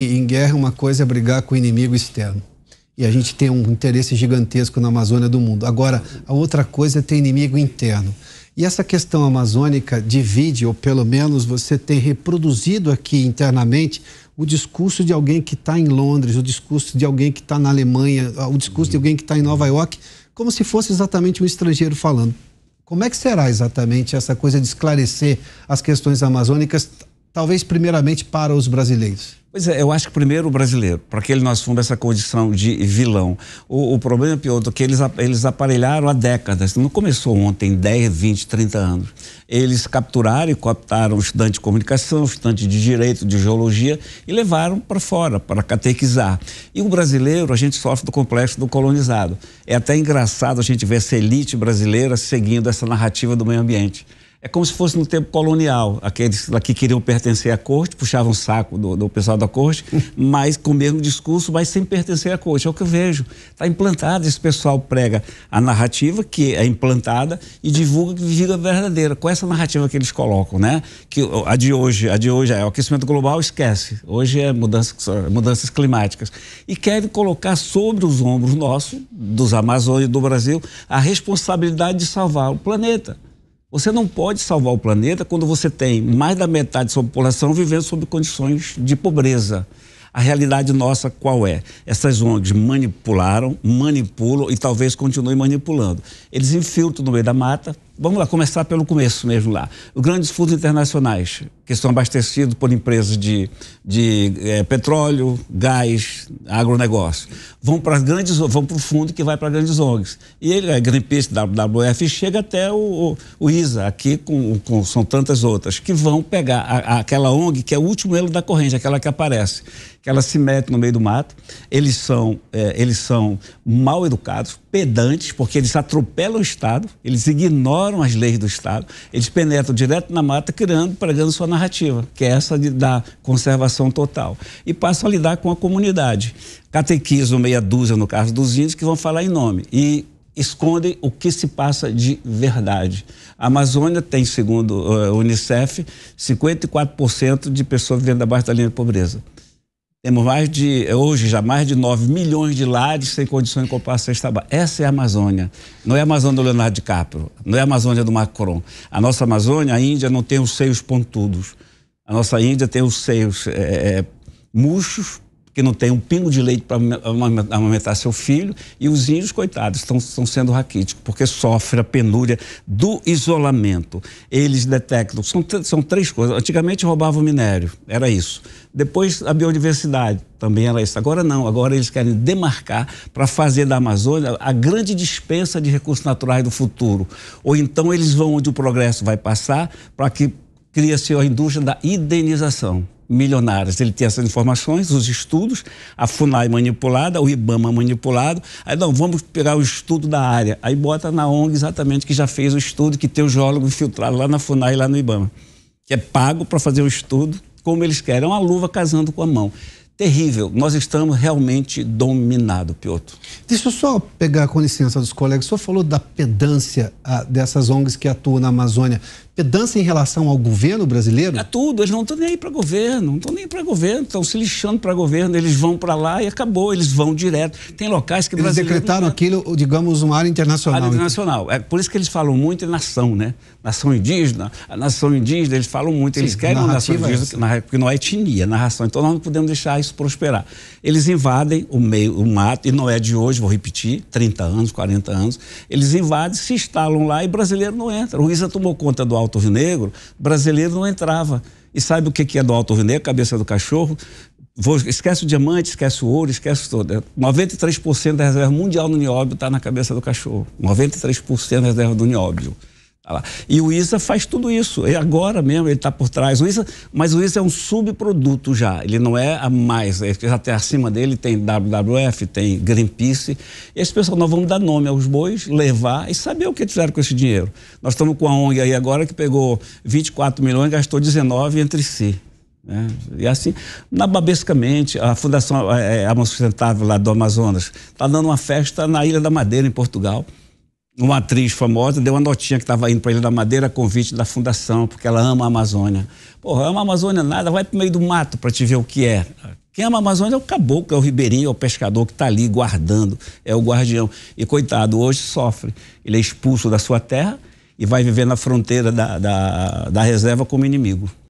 em guerra, uma coisa é brigar com o inimigo externo. E a gente tem um interesse gigantesco na Amazônia do mundo. Agora, a outra coisa é ter inimigo interno. E essa questão amazônica divide, ou pelo menos você tem reproduzido aqui internamente, o discurso de alguém que está em Londres, o discurso de alguém que está na Alemanha, ah, o discurso de alguém que está em Nova York, como se fosse exatamente um estrangeiro falando. Como é que será exatamente essa coisa de esclarecer as questões amazônicas talvez primeiramente para os brasileiros? Pois é, eu acho que primeiro o brasileiro, para que ele nós funda essa condição de vilão. O, o problema, é pior é que eles, eles aparelharam há décadas, não começou ontem, 10, 20, 30 anos. Eles capturaram e cooptaram estudante de comunicação, estudante de direito, de geologia e levaram para fora, para catequizar. E o brasileiro, a gente sofre do complexo do colonizado. É até engraçado a gente ver essa elite brasileira seguindo essa narrativa do meio ambiente. É como se fosse no tempo colonial. Aqueles que queriam pertencer à corte, puxavam o saco do, do pessoal da corte, mas com o mesmo discurso, mas sem pertencer à corte. É o que eu vejo. Está implantado, esse pessoal prega a narrativa que é implantada e divulga que a verdadeira. Com essa narrativa que eles colocam, né? Que a de hoje, a de hoje é o aquecimento global, esquece. Hoje é mudanças, mudanças climáticas. E querem colocar sobre os ombros nossos, dos Amazônia e do Brasil, a responsabilidade de salvar o planeta. Você não pode salvar o planeta quando você tem mais da metade da sua população vivendo sob condições de pobreza. A realidade nossa qual é? Essas ONGs manipularam, manipulam e talvez continuem manipulando. Eles infiltram no meio da mata, Vamos lá, começar pelo começo mesmo lá. Os grandes fundos internacionais, que são abastecidos por empresas de, de é, petróleo, gás, agronegócio, vão para grandes, vão para o fundo que vai para grandes ONGs. E ele, a Greenpeace, WWF, chega até o, o, o ISA, aqui com, com, são tantas outras, que vão pegar a, a, aquela ONG que é o último elo da corrente, aquela que aparece, que ela se mete no meio do mato. Eles são, é, eles são mal educados, pedantes, porque eles atropelam o Estado, eles ignoram as leis do Estado, eles penetram direto na mata, criando, pregando sua narrativa, que é essa de, da conservação total. E passam a lidar com a comunidade. Catequizam meia dúzia, no caso dos índios, que vão falar em nome. E escondem o que se passa de verdade. A Amazônia tem, segundo eh, a Unicef, 54% de pessoas vivendo abaixo da linha de pobreza. Temos mais de, hoje já mais de 9 milhões de lares sem condições de comprar a cesta básica. Essa é a Amazônia. Não é a Amazônia do Leonardo DiCaprio, não é a Amazônia do Macron. A nossa Amazônia, a Índia, não tem os seios pontudos. A nossa Índia tem os seios é, é, murchos, que não tem um pingo de leite para amamentar seu filho, e os índios, coitados, estão, estão sendo raquíticos, porque sofrem a penúria do isolamento. Eles detectam, são, são três coisas. Antigamente roubavam minério, era isso. Depois a biodiversidade, também era isso. Agora não, agora eles querem demarcar para fazer da Amazônia a grande dispensa de recursos naturais do futuro. Ou então eles vão onde o progresso vai passar para que cria-se a indústria da indenização milionárias. Ele tem essas informações, os estudos, a FUNAI manipulada, o IBAMA manipulado. Aí, não, vamos pegar o estudo da área. Aí bota na ONG exatamente que já fez o estudo, que tem o geólogo infiltrado lá na FUNAI e lá no IBAMA. Que é pago para fazer o estudo como eles querem. É uma luva casando com a mão terrível. Nós estamos realmente dominados, Piotr. Deixa eu só pegar com licença dos colegas. O senhor falou da pedância a, ah, dessas ONGs que atuam na Amazônia. Pedância em relação ao governo brasileiro? É tudo. Eles não estão nem aí para governo. Não estão nem para governo. Estão se lixando para governo. Eles vão para lá e acabou. Eles vão direto. Tem locais que... Eles decretaram aquilo, digamos, uma área internacional. Área então. internacional. É por isso que eles falam muito em nação, né? Nação indígena. A nação indígena, eles falam muito. Eles Sim, querem uma nação é indígena, é porque não é etnia, narração. Então nós não podemos deixar isso prosperar. Eles invadem o meio, o mato, e não é de hoje, vou repetir, 30 anos, 40 anos. Eles invadem, se instalam lá e brasileiro não entra. O Isa tomou conta do Alto Rio Negro, brasileiro não entrava. E sabe o que é do Alto Rio Negro? Cabeça do cachorro. Vou, esquece o diamante, esquece o ouro, esquece tudo. 93% da reserva mundial do nióbio está na cabeça do cachorro. 93% da reserva do nióbio. Tá e o ISA faz tudo isso. E é agora mesmo ele está por trás. O ISA, mas o ISA é um subproduto já. Ele não é a mais. Até tá acima dele tem WWF, tem Greenpeace. E esse pessoal, nós vamos dar nome aos bois, levar e saber o que fizeram com esse dinheiro. Nós estamos com a ONG aí agora que pegou 24 milhões e gastou 19 entre si. É, e assim, na babescamente a Fundação é, é Sustentável lá do Amazonas está dando uma festa na Ilha da Madeira, em Portugal uma atriz famosa deu uma notinha que estava indo para Ilha da Madeira, convite da fundação, porque ela ama a Amazônia. Porra, ama a Amazônia nada, vai para o meio do mato para te ver o que é. Quem ama a Amazônia é o caboclo, é o ribeirinho, é o pescador que está ali guardando, é o guardião. E coitado, hoje sofre. Ele é expulso da sua terra e vai viver na fronteira da, da, da reserva como inimigo.